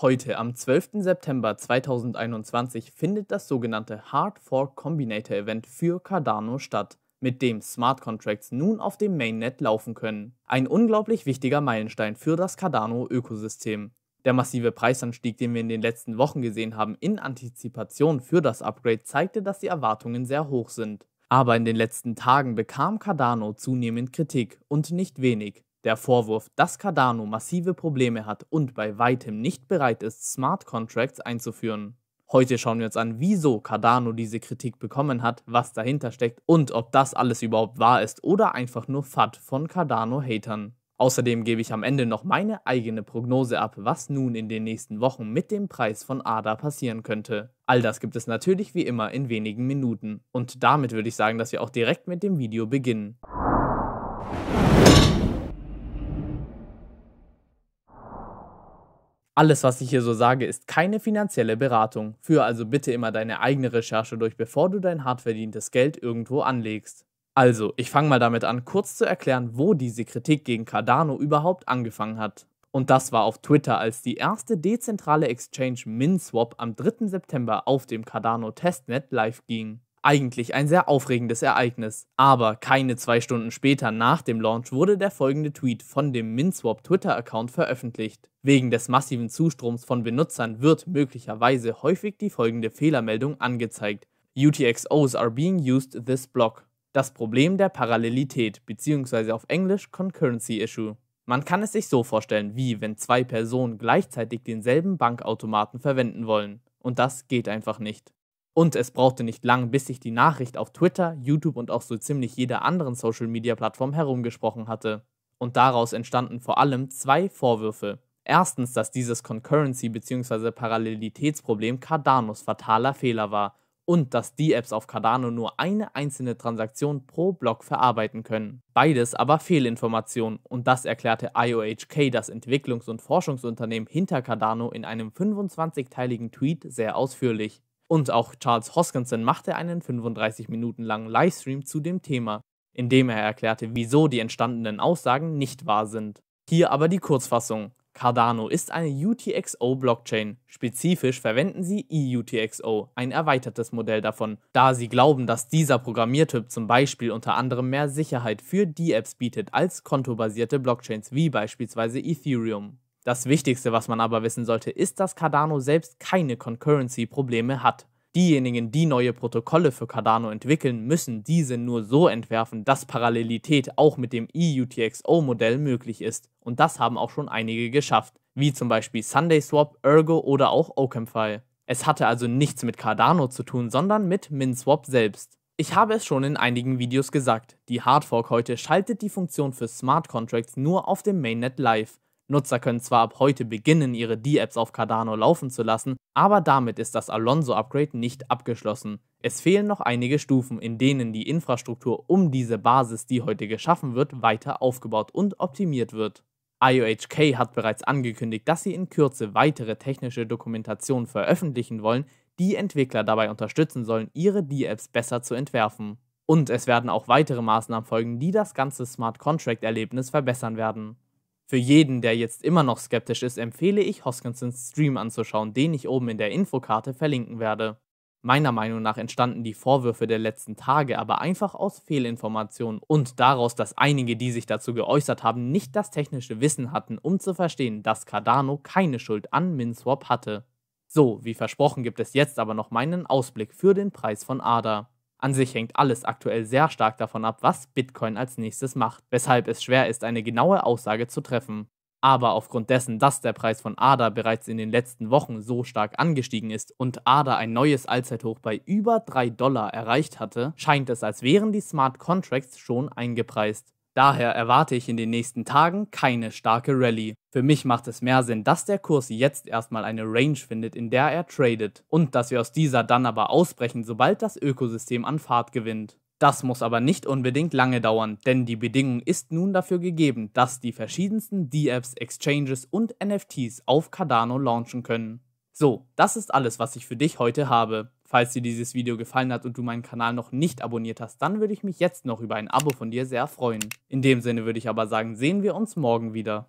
Heute, am 12. September 2021, findet das sogenannte Hard Fork Combinator Event für Cardano statt, mit dem Smart Contracts nun auf dem Mainnet laufen können. Ein unglaublich wichtiger Meilenstein für das Cardano-Ökosystem. Der massive Preisanstieg, den wir in den letzten Wochen gesehen haben, in Antizipation für das Upgrade, zeigte, dass die Erwartungen sehr hoch sind. Aber in den letzten Tagen bekam Cardano zunehmend Kritik und nicht wenig. Der Vorwurf, dass Cardano massive Probleme hat und bei weitem nicht bereit ist, Smart Contracts einzuführen. Heute schauen wir uns an, wieso Cardano diese Kritik bekommen hat, was dahinter steckt und ob das alles überhaupt wahr ist oder einfach nur FAT von Cardano-Hatern. Außerdem gebe ich am Ende noch meine eigene Prognose ab, was nun in den nächsten Wochen mit dem Preis von ADA passieren könnte. All das gibt es natürlich wie immer in wenigen Minuten. Und damit würde ich sagen, dass wir auch direkt mit dem Video beginnen. Alles, was ich hier so sage, ist keine finanzielle Beratung. Führe also bitte immer deine eigene Recherche durch, bevor du dein hart verdientes Geld irgendwo anlegst. Also, ich fange mal damit an, kurz zu erklären, wo diese Kritik gegen Cardano überhaupt angefangen hat. Und das war auf Twitter, als die erste dezentrale Exchange MinSwap am 3. September auf dem Cardano Testnet live ging. Eigentlich ein sehr aufregendes Ereignis. Aber keine zwei Stunden später nach dem Launch wurde der folgende Tweet von dem MinSwap Twitter-Account veröffentlicht. Wegen des massiven Zustroms von Benutzern wird möglicherweise häufig die folgende Fehlermeldung angezeigt. UTXOs are being used this block. Das Problem der Parallelität bzw. auf Englisch Concurrency Issue. Man kann es sich so vorstellen, wie wenn zwei Personen gleichzeitig denselben Bankautomaten verwenden wollen. Und das geht einfach nicht. Und es brauchte nicht lang, bis sich die Nachricht auf Twitter, YouTube und auch so ziemlich jeder anderen Social-Media-Plattform herumgesprochen hatte. Und daraus entstanden vor allem zwei Vorwürfe. Erstens, dass dieses Concurrency- bzw. Parallelitätsproblem Cardanos fataler Fehler war und dass die Apps auf Cardano nur eine einzelne Transaktion pro Block verarbeiten können. Beides aber Fehlinformationen und das erklärte IOHK, das Entwicklungs- und Forschungsunternehmen hinter Cardano, in einem 25-teiligen Tweet sehr ausführlich. Und auch Charles Hoskinson machte einen 35 Minuten langen Livestream zu dem Thema, in dem er erklärte, wieso die entstandenen Aussagen nicht wahr sind. Hier aber die Kurzfassung. Cardano ist eine UTXO-Blockchain. Spezifisch verwenden sie EUTXO, ein erweitertes Modell davon, da sie glauben, dass dieser Programmiertyp zum Beispiel unter anderem mehr Sicherheit für die Apps bietet als kontobasierte Blockchains wie beispielsweise Ethereum. Das Wichtigste, was man aber wissen sollte, ist, dass Cardano selbst keine Concurrency-Probleme hat. Diejenigen, die neue Protokolle für Cardano entwickeln, müssen diese nur so entwerfen, dass Parallelität auch mit dem EUTXO-Modell möglich ist. Und das haben auch schon einige geschafft, wie zum Beispiel SundaySwap, Ergo oder auch OCamFi. Es hatte also nichts mit Cardano zu tun, sondern mit MinSwap selbst. Ich habe es schon in einigen Videos gesagt, die Hardfork heute schaltet die Funktion für Smart Contracts nur auf dem Mainnet live Nutzer können zwar ab heute beginnen, ihre D-Apps auf Cardano laufen zu lassen, aber damit ist das Alonso-Upgrade nicht abgeschlossen. Es fehlen noch einige Stufen, in denen die Infrastruktur um diese Basis, die heute geschaffen wird, weiter aufgebaut und optimiert wird. IOHK hat bereits angekündigt, dass sie in Kürze weitere technische Dokumentation veröffentlichen wollen, die Entwickler dabei unterstützen sollen, ihre D-Apps besser zu entwerfen. Und es werden auch weitere Maßnahmen folgen, die das ganze Smart Contract-Erlebnis verbessern werden. Für jeden, der jetzt immer noch skeptisch ist, empfehle ich, Hoskinsons Stream anzuschauen, den ich oben in der Infokarte verlinken werde. Meiner Meinung nach entstanden die Vorwürfe der letzten Tage aber einfach aus Fehlinformationen und daraus, dass einige, die sich dazu geäußert haben, nicht das technische Wissen hatten, um zu verstehen, dass Cardano keine Schuld an MinSwap hatte. So, wie versprochen, gibt es jetzt aber noch meinen Ausblick für den Preis von ADA. An sich hängt alles aktuell sehr stark davon ab, was Bitcoin als nächstes macht, weshalb es schwer ist, eine genaue Aussage zu treffen. Aber aufgrund dessen, dass der Preis von ADA bereits in den letzten Wochen so stark angestiegen ist und ADA ein neues Allzeithoch bei über 3 Dollar erreicht hatte, scheint es, als wären die Smart Contracts schon eingepreist. Daher erwarte ich in den nächsten Tagen keine starke Rallye. Für mich macht es mehr Sinn, dass der Kurs jetzt erstmal eine Range findet, in der er tradet und dass wir aus dieser dann aber ausbrechen, sobald das Ökosystem an Fahrt gewinnt. Das muss aber nicht unbedingt lange dauern, denn die Bedingung ist nun dafür gegeben, dass die verschiedensten D-Apps, Exchanges und NFTs auf Cardano launchen können. So, das ist alles, was ich für dich heute habe. Falls dir dieses Video gefallen hat und du meinen Kanal noch nicht abonniert hast, dann würde ich mich jetzt noch über ein Abo von dir sehr freuen. In dem Sinne würde ich aber sagen, sehen wir uns morgen wieder.